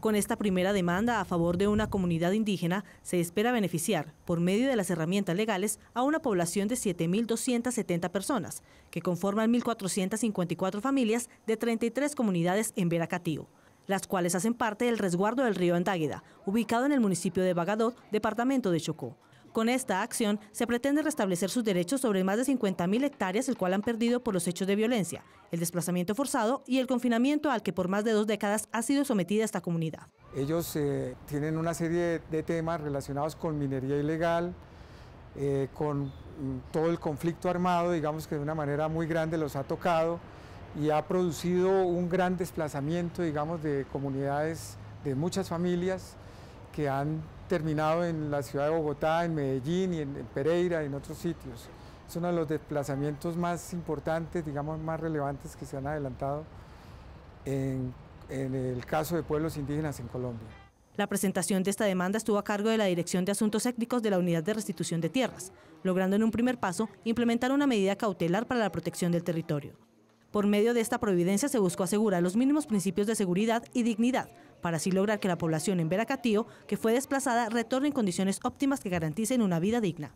Con esta primera demanda a favor de una comunidad indígena, se espera beneficiar, por medio de las herramientas legales, a una población de 7.270 personas, que conforman 1.454 familias de 33 comunidades en Veracatío, las cuales hacen parte del resguardo del río Andágueda, ubicado en el municipio de Bagadot, departamento de Chocó. Con esta acción se pretende restablecer sus derechos sobre más de 50.000 hectáreas, el cual han perdido por los hechos de violencia, el desplazamiento forzado y el confinamiento al que por más de dos décadas ha sido sometida esta comunidad. Ellos eh, tienen una serie de temas relacionados con minería ilegal, eh, con todo el conflicto armado, digamos que de una manera muy grande los ha tocado y ha producido un gran desplazamiento, digamos, de comunidades, de muchas familias que han terminado en la ciudad de Bogotá, en Medellín y en, Pereira y en otros sitios. Es uno de los desplazamientos más importantes, digamos, más relevantes que se han adelantado en, en el caso de pueblos indígenas en Colombia. La presentación de esta demanda estuvo a cargo de la Dirección de Asuntos Étnicos de la Unidad de Restitución de Tierras, logrando en un primer paso implementar una medida cautelar para la protección del territorio. Por medio de esta providencia se buscó asegurar los mínimos principios de seguridad y dignidad para así lograr que la población en Veracatío, que fue desplazada, retorne en condiciones óptimas que garanticen una vida digna.